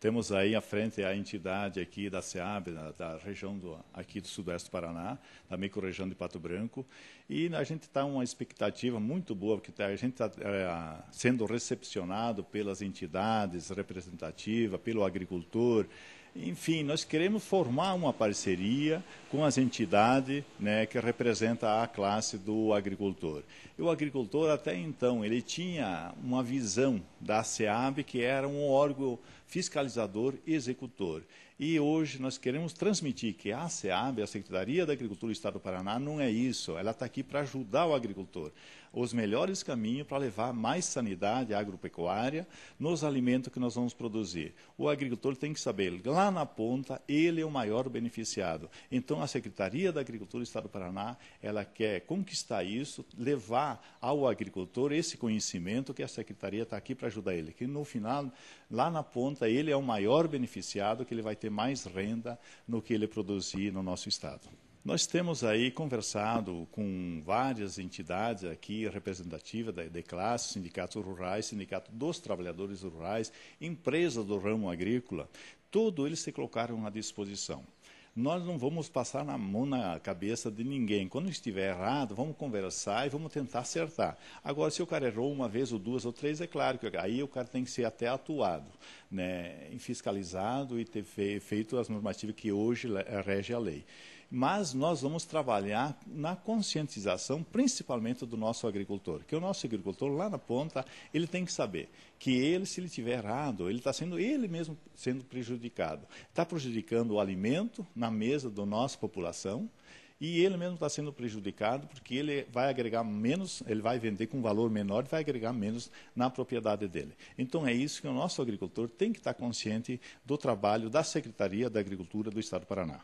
Temos aí à frente a entidade aqui da SEAB, da, da região do, aqui do sudoeste do Paraná, da microrregião de Pato Branco, e a gente está uma expectativa muito boa, porque tá, a gente está é, sendo recepcionado pelas entidades representativas, pelo agricultor, enfim, nós queremos formar uma parceria com as entidades né, que representa a classe do agricultor. E o agricultor, até então, ele tinha uma visão da SEAB que era um órgão fiscalizador e executor. E hoje nós queremos transmitir que a SEAB, a Secretaria da Agricultura do Estado do Paraná, não é isso. Ela está aqui para ajudar o agricultor. Os melhores caminhos para levar mais sanidade agropecuária nos alimentos que nós vamos produzir. O agricultor tem que saber, lá na ponta, ele é o maior beneficiado. Então, a Secretaria da Agricultura do Estado do Paraná, ela quer conquistar isso, levar ao agricultor esse conhecimento que a Secretaria está aqui para ajudar ele. Que no final, lá na ponta, ele é o maior beneficiado que ele vai ter ter mais renda no que ele produzir no nosso estado. Nós temos aí conversado com várias entidades aqui representativas da de classe, sindicatos rurais, sindicato dos trabalhadores rurais, empresas do ramo agrícola, tudo eles se colocaram à disposição nós não vamos passar na mão na cabeça de ninguém. Quando estiver errado, vamos conversar e vamos tentar acertar. Agora, se o cara errou uma vez ou duas ou três, é claro que aí o cara tem que ser até atuado, né, fiscalizado e ter feito as normativas que hoje regem a lei mas nós vamos trabalhar na conscientização, principalmente do nosso agricultor, que o nosso agricultor lá na ponta ele tem que saber que ele, se ele tiver errado, ele está sendo ele mesmo sendo prejudicado, está prejudicando o alimento na mesa da nossa população e ele mesmo está sendo prejudicado porque ele vai agregar menos, ele vai vender com valor menor e vai agregar menos na propriedade dele. Então é isso que o nosso agricultor tem que estar tá consciente do trabalho da Secretaria da Agricultura do Estado do Paraná.